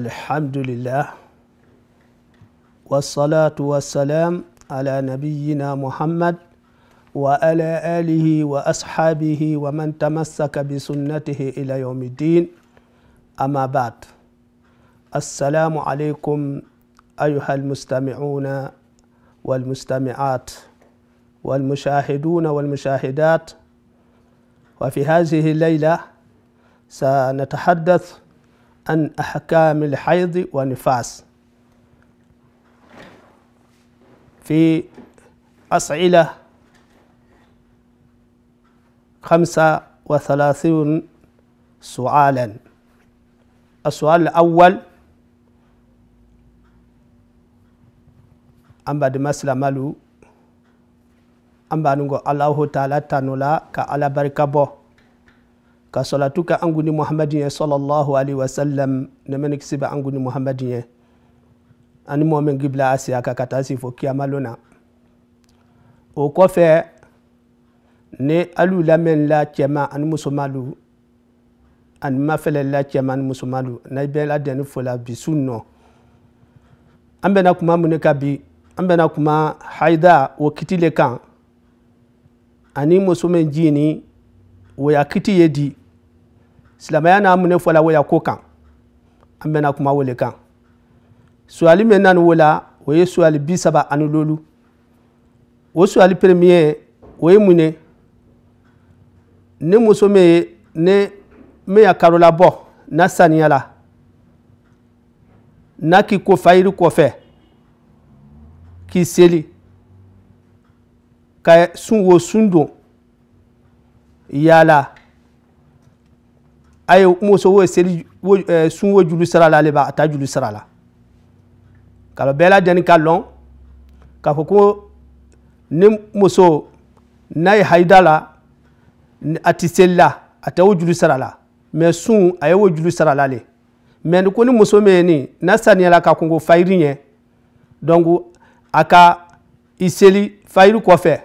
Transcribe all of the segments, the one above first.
الحمد لله والصلاة والسلام على نبينا محمد وعلى آله وأصحابه ومن تمسك بسنته إلى يوم الدين أما بعد السلام عليكم أيها المستمعون والمستمعات والمشاهدون والمشاهدات وفي هذه الليلة سنتحدث عن أحكام الحيض والنفاس في أسئلة خمسة وثلاثون سؤالا السؤال الأول أم بعد di masilamalu أم بعد nugo alahu taala tanu la ka kasolatuka anguni muhammadin sallallahu alaihi wasallam nemenik siba anguni muhammadin ani momen gibla asiya ka kata si fo kiyamalona o kɔfɛ ni alu lamɛn la cɛma ani musomalu ani mafɛlɛ la cɛma ani musomalu na bɛ ladɛnni fo la bi su nɔ an bɛna kuma mun ka bi an bɛna kuma haida o kiti le kan ani muso min jiini waya kiti ye di silamaya n'a minɛ fɔla waya ko kan an bɛna kuma wele kan suali min na ni o ye suali bi saba ani lolu o suali premier o ye mun ye ne muso min ye ne min ya karola bɔ na saniya la n'a k'i ko fayiri kɔfɛ k'i seli ka sun wo sun don yala a muso wo seli eh, sunwo julu sira la ale b'a ta julu sira la kalo bɛɛ lajɛlen ka lɔn k'a fɔ ko ni muso n'a ye hayida la a ti seli la a tɛ o julu sira la mɛ sun a ye o julu sira la le mɛ ko ni muso min ye nin n'a saniyala ka kɔn ko fayiri ɲɛ donc a ka i seli fayiri kɔfɛ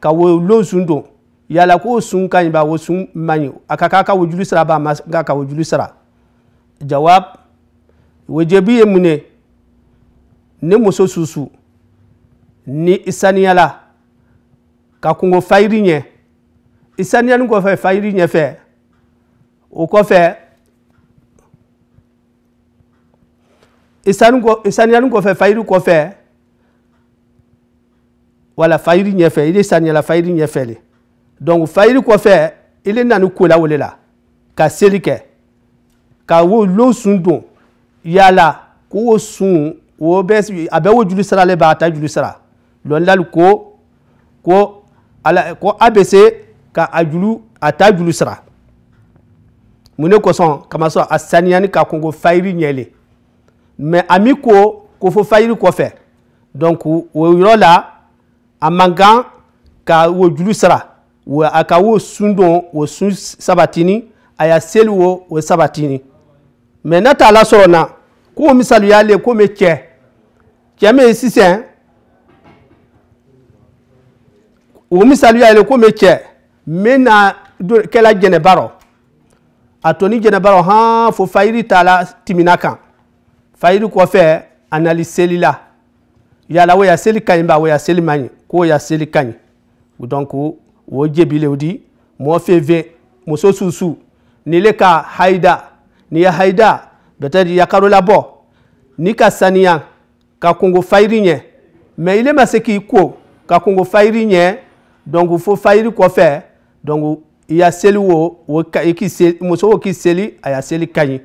ka wo lon sun don yala ko sun ka ɲi ba wo sun man ɲi a ka k'a ka wujulu sira ba ma k'a ka wujulu sira jawab wajibi ye mun ye ni muso susu ni i saniyala ka kungo fayiri ɲɛ i saniyani kɔfɛ fayiri ɲɛfɛ o kɔfɛ i saniyani kɔfɛ fayiri kɔfɛ wala fayiri ɲɛfɛ i de saniyala fayiri ɲɛfɛ le donc fajiri kɔfɛ i le na ni ko la wele la ka seli kɛ ka wo lo sun don yala ko wo sun wo bɛ a bɛ wo juru sara le b'a ta juru sara lɔnlali ko ko ala ko a bɛ se ka a juru a ta juru sara mun de kosɔn kamasɔrɔ a saniyani ka kɔn ko fajiri ɲɛlen mɛ a mi ko ko fo fajiri kɔfɛ donc o yɔrɔ la a man kan ka wo juru sara wo a ka wo sun don o sun sabatini a ya seli wo o sabatini mɛ n'a t'a lasɔrɔ na k'o misaliya le ko mɛ cɛ cɛ min ye sisan o misaliya le ko mɛ cɛ mɛ na kɛla jɛnɛba rɔ a to ni jɛnɛba rɔ hɔn fo fayiri t'a la timina kan fayiri kɔfɛ a nali seli la yala o ya seli ka ɲi ba o ya seli man ɲi k'o ya seli ka ɲi donc woje bile udi mo feve mo so susu nile ka haida ni ya haida betadi ya karola bo ni ka saniya ka kongo fairi nye mɛ ile ma se k'i ko ka kungo fayiri ɲɛ donc fo fayiri kɔfɛ donc ya seli wo wo ka i e k'i seli muso wo k'i seli a ya seli ka ɲi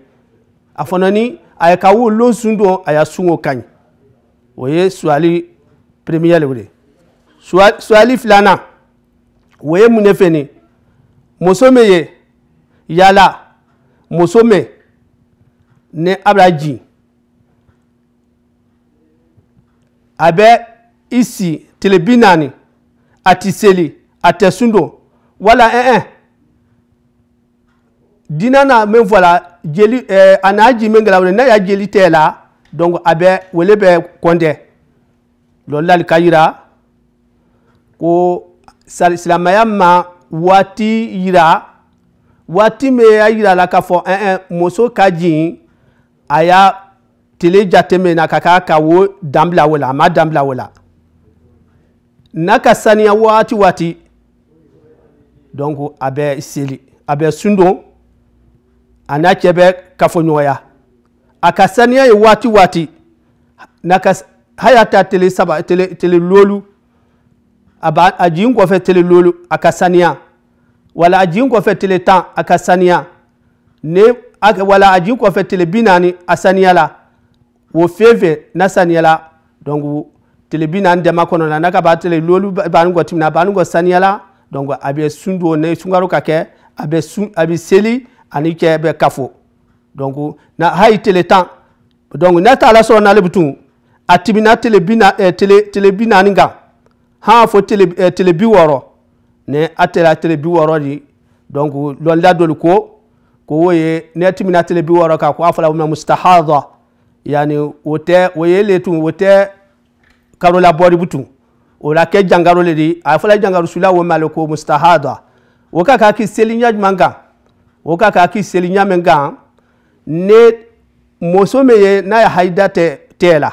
a ni a ka wo lonsun don a ya sun o ye suwali premier le o de suwali filanan wee munefeni musomeye yala musome ne abraji abe isi telebinani atiseli atɛsundo wala ɛɛ eh, eh. dina na min fɔla jeli ɛɛ eh, a n'a ji min kɛra n'a y'a jeli tɛ la donc a bɛ wele bɛ kɔntɛ lɔlilali ka yira ko silamɛya ma waati yira waati min y'a yira a la k'a fɔ ɛn ɛn muso ka jigin a y'a tile jateminɛ na ka k'a ka wo danbila o la a ma danbila o la n'a ka saniya waati waati donc a bɛ seli a bɛ sun don a n'a cɛ bɛ kafoɲɔgɔnya a ka saniya ye waati waati n'a ka haya a ta tele saba tele tele lolu aba a jigin kɔfɛ tele lolu a ka saniya wala a jigin kɔfɛ tele tan a ka saniya ne wala a jigin kɔfɛ tele bi naani a saniya la wo fɛn fɛn na saniya la donc tele bi naani dama kɔnɔ na n'a ka ba tele lolu baani kɔ timina baani kɔ saniya la donc a bɛ sun don ne sunkaro ka kɛ a bɛ sun a bɛ seli ani cɛ bɛ kafo donc na hali tele tan donc n'a taara sɔrɔ n'ale bɛ tun a timina tele bi naani kan. ha fo tele, eh, tele bi wɔrɔ ne a tɛla tele bi wɔrɔ di donc lɔnda doli ko ko wo ye ne na tele bi wɔrɔ ka ko a fɔla mina mustahada yani o tɛ o ye le tun o tɛ karola bɔri bu tun o la kɛ jangaro le di a fɔla jangaro sula wo male ko mustahadha o ka ka ki seli ɲa juman kan o ka ka ki seli ɲa min kan ne muso min ye n'a ye hayida tɛ tɛ la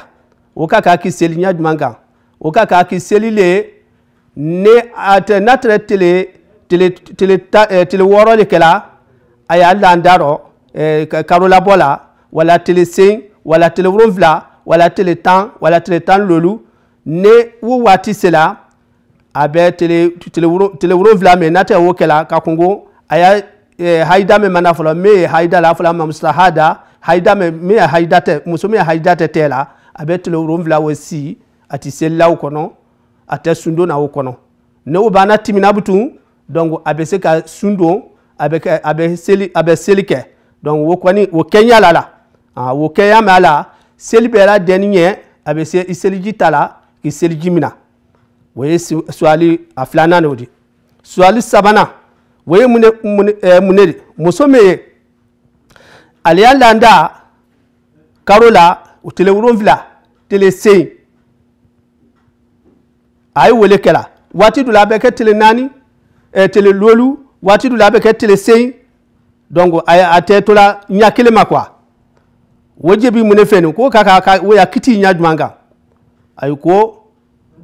o ka ka ki seli ɲa juman kan Eh, o eh, ka k'a k'i seli le ni a tele tele tele ta tele wɔɔrɔ de kɛla a y'a lan da rɔ wala tele sen wala tele wolonfila wala tele tan wala tele tan lolu ni wo waati sela a bɛ tele tele wolonfila mɛ n'a tɛ wo kɛla ka kungo a y'a eh, hayida min mana fɔlɔ min la a fɔla mamusa hada hayida min ye hayida tɛ muso min ye hayida tɛ tɛ la si a ti se law kɔnɔ a tɛ sun don naw kɔnɔ n'o banna timina bi tun donc a bɛ se ka sun don a bɛ kɛ a bɛ seli a bɛ seli kɛ donc o kɔni o kɛɲɛ la la ah o kɛɲɛ b'a la seli bɛ la dɛnni ɲɛ a bɛ se i seliji ta la k'i seliji mina o ye suwali a filanan de y'o de suwali sabanan o ye mun de mun de ɛɛ eh, mun de de muso min ye ale landa karo la o tile wolonfila tile seegin a ye wele kɛla waati dɔ la a bɛ kɛ tele naani eh, tele lolu waati dɔ la a bɛ kɛ tele seyi donc a, a tɛ tola ɲa kelen ma kuwa wo je bi mun ne fɛ nin ko ka ka ka wo ya kiti ɲa juman kan ayi ko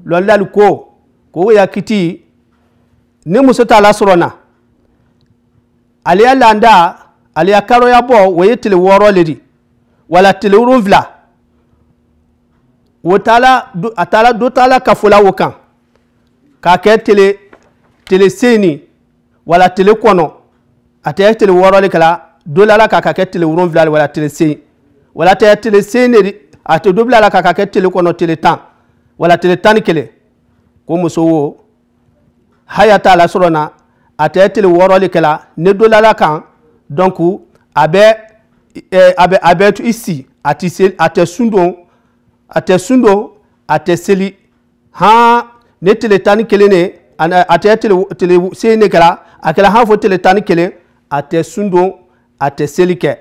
lɔlilali ko ko ya kiti ni muso t'a la na ale ya landa ale ya karoya bɔ o ye tele wɔɔrɔ le di wala tele wolonfila o taala a taala dɔ taala kafo la o kan k'a kɛ tele tele sen wala tele kɔnɔ a tɛ tele wɔɔrɔ le kala dɔ la la k'a kɛ tele wolonwula le wala tele sen wala tɛ tele sen de a tɛ dɔ bila la k'a kɛ tele kɔnɔ tele tan wala tele tan ni kelen ko muso wo haya t'a la sɔrɔ na a tɛ tele wɔɔrɔ le kɛla ne dɔ la la kan donc a bɛ eh, a bɛ a bɛ i si a ti se a tɛ sun don a tɛ sun don a tɛ seli han ne tile tan ni kelen ne a tɛ tile tile se ne kɛra a kɛra hali fo tile tan ni kelen a tɛ sun don a tɛ seli kɛ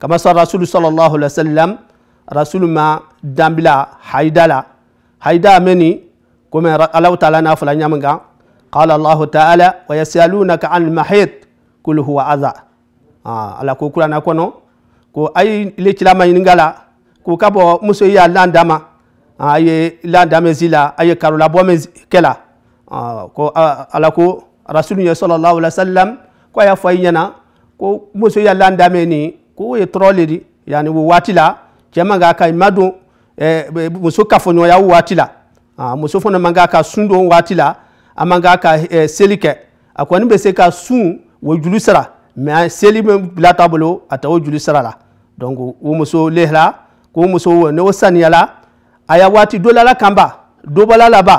kamasa rasulu sallallahu alaihi wa sallam rasulu ma danbila hayida la hayida mɛ nin komi alahu taala n'a fɔla ɲamin kan qala allahu taala wa yasalunaka an mahid kul huwa adha ala ko kurana kɔnɔ ko ayi le cilama ɲininga la ko ka bɔ muso y'a lan dama aye landa damezi aye karola bomezi kela ah, ko ala ko rasulun ya sallallahu alaihi wasallam ko ya fayi yana ko muso ya lan dame ni ko ye trole di yani wo wati la jama ga kai madu eh, muso ka fonyo ya wati la ah, muso fona manga ka sundo wati la amanga ka eh, selike akwani be se ka sun wo julu sara seli me bila tabolo ata wo julu la donc wo muso lehla ko muso wo ne wo saniyala a ya waati do lala kamba do bala laba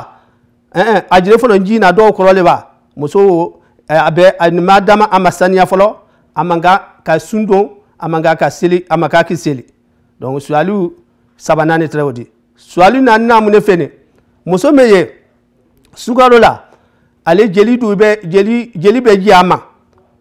ɛn a jire fɔlɔ ji na dɔw kɔrɔ le ba muso a bɛ eh, a ma dama a ma saniya fɔlɔ a man kan ka sun don a man kan ka seli a man kan k'i seli donc suwaliw saba naani tɛrɛ o di suwaliw naani naa mun de fɛ muso min ye sukaro la ale jeli dun bɛ jeli jeli bɛ ji a ma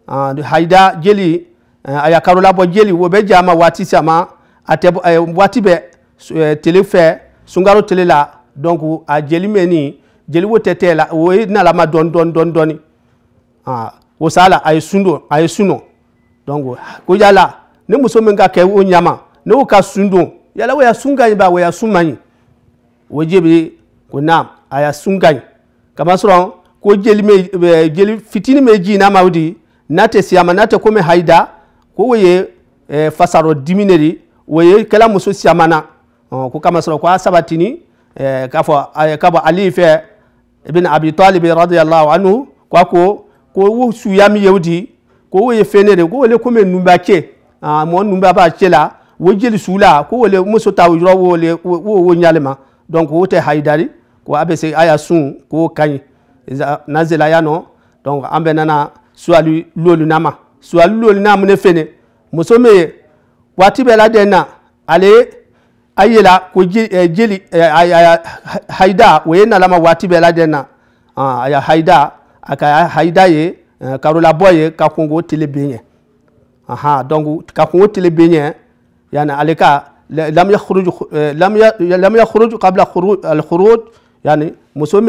ah, hayida jeli eh, a ya karola bɔ jeli o bɛ ji a ma waati sama a tɛ eh, waati bɛ tele fɛ. Sungaro tele la donc a jeli mɛ ni jeli wo tɛtɛ la o ye nala ma dɔɔni dɔɔni dɔɔni dɔɔni ah o sa la a ye sun don a ye sun don donc ko yala ni muso min ka kɛ o ɲama ni o ka sun yala o ya sun ba o ya sun man ɲi o je bɛ ko naam a ya sun ka ɲi ko jeli mɛ jeli fitinin mɛ ji n'a maudi, nate di n'a tɛ si a ma ko o ye fasaro dimi de di o ye kɛla muso si na ko kama sɔrɔ ko a sabatini k'a fɔ ka bɔ ali fɛ ibn abi talib radiyallahu anhu ko a ko ko wo suya min ye o di ko wo ye fɛn ne de ko wale komi nunba cɛ mɔ nunba b'a cɛ la wo jeli su la ko wale muso ta yɔrɔ wo le wo wo ɲali ma donc o tɛ hayidari ko a bɛ se a y'a sun k'o ka ɲi nazela yan nɔ donc an bɛ nana suwali lolu na ma suwali lolu na mun ne fɛnɛ muso min ye waati bɛɛ lajɛlen na ale ayela ko jeli aya haida o lama nalama waati dena lajɛn haida a haida ye eh, ka aha donc ka kungo yana aleka, ɲɛ yani ale lam yakhruj eh, lam yakhruj qabla al khuruj yani muso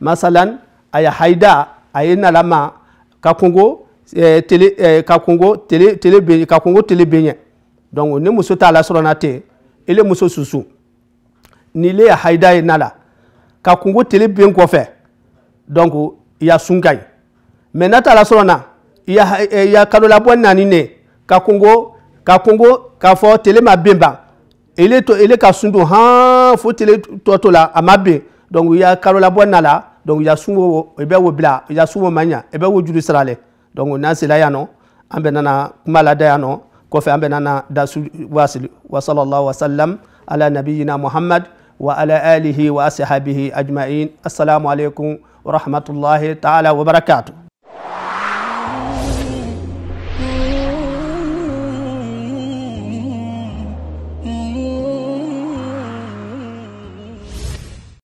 masalan Aya haida Ayena Lama ka kungo eh, tele ka kungo tele tele ben ka donc muso la sonate. ile muso susu ni ile ya haida ye na la ka kungo tele ben kɔfɛ donc i ya sun ka ɲi mɛ n'a taara sɔrɔ na i ya i e, ya kadolabɔ naani ne ka kungo ka kungo k'a fɔ tele ma ben ban ele to ele ka sun don han fo tele tɔ to la a ma ben donc i ya kadolabɔ na la donc i ya sun wo i bɛ wo bila i ya sun wo ma ɲa i bɛ wo juru sira lɛ donc n'an sela yan nɔ an bɛ nana kuma lada yan nɔ. كوفي أمبنا داسو واسل وصلى الله وسلم على نبينا محمد وعلى آله وأصحابه أجمعين السلام عليكم ورحمة الله تعالى وبركاته